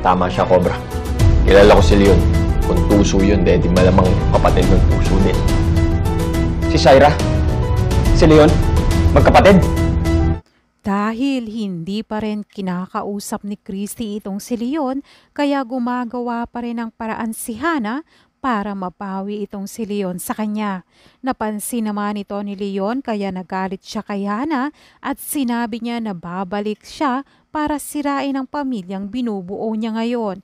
Tama siya, Cobra. Kilala ko si Leon. Kung tuso yun, di malamang kapatid ng tuso din. Si Shaira? Si Leon? Magkapatid? Dahil hindi pa rin kinakausap ni Christy itong si Leon, kaya gumagawa pa rin ng paraan si Hana para mapawi itong si Leon sa kanya. Napansin naman ito ni Leon kaya nagalit siya kay Hana at sinabi niya na babalik siya para sirain ang pamilyang binubuo niya ngayon.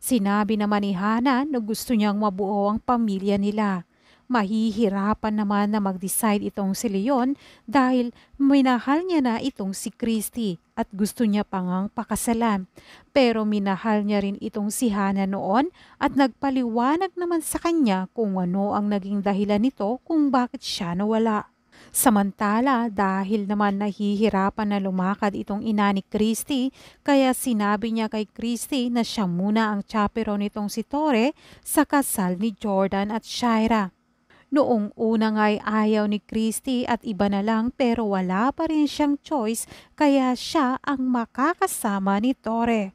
Sinabi naman ni Hana na gusto niyang mabuo ang pamilya nila mahihirapan naman na mag-decide itong si Leon dahil minahal niya na itong si Christy at gusto niya pangang pakasalan. Pero minahal niya rin itong si Hana noon at nagpaliwanag naman sa kanya kung ano ang naging dahilan nito kung bakit siya nawala. Samantala, dahil naman nahihirapan na lumakad itong ina ni Christy, kaya sinabi niya kay Christy na siya muna ang chaperon nitong si Tore sa kasal ni Jordan at Shira. Noong una nga'y ayaw ni Christy at iba na lang pero wala pa rin siyang choice kaya siya ang makakasama ni Tore.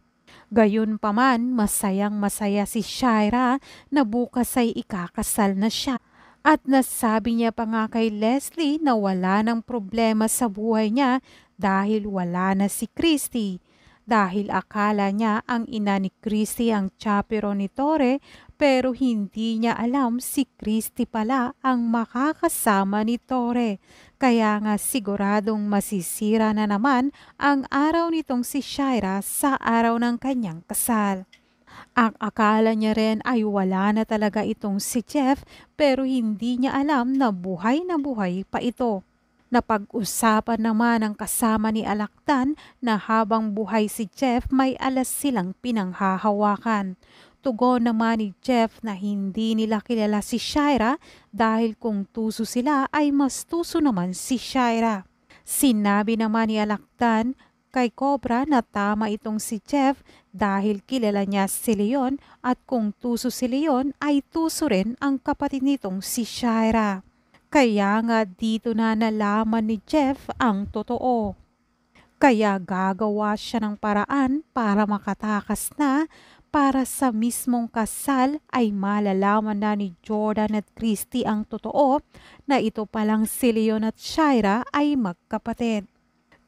Gayun pa man, masayang masaya si Shira na bukas ay ikakasal na siya. At nasabi niya pa nga kay Leslie na wala ng problema sa buhay niya dahil wala na si Christy dahil akala niya ang ina ni Christy ang chapero ni Tore pero hindi niya alam si Christy pala ang makakasama ni Tore. Kaya nga siguradong masisira na naman ang araw nitong si Shira sa araw ng kanyang kasal. Ang akala niya rin ay wala na talaga itong si Jeff pero hindi niya alam na buhay na buhay pa ito. Napag-usapan naman ng kasama ni Alaktan na habang buhay si Jeff may alas silang pinanghahawakan. Tugon naman ni Jeff na hindi nila kilala si Shira dahil kung tuso sila ay mas tuso naman si Shira. Sinabi naman ni Alaktan kay Cobra na tama itong si Jeff dahil kilala niya si Leon at kung tuso si Leon ay tuso rin ang kapatid nitong si Shira. Kaya nga dito na nalaman ni Jeff ang totoo. Kaya gagawa siya ng paraan para makatakas na para sa mismong kasal ay malalaman na ni Jordan at Christy ang totoo na ito palang si Leon at Shira ay magkapatid.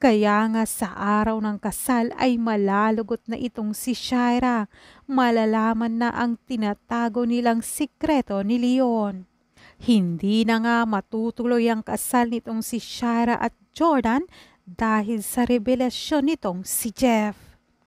Kaya nga sa araw ng kasal ay malalagot na itong si Shira. Malalaman na ang tinatago nilang sikreto ni Leon. Hindi na nga matutuloy ang kasal nitong si Shara at Jordan dahil sa revelasyon nitong si Jeff.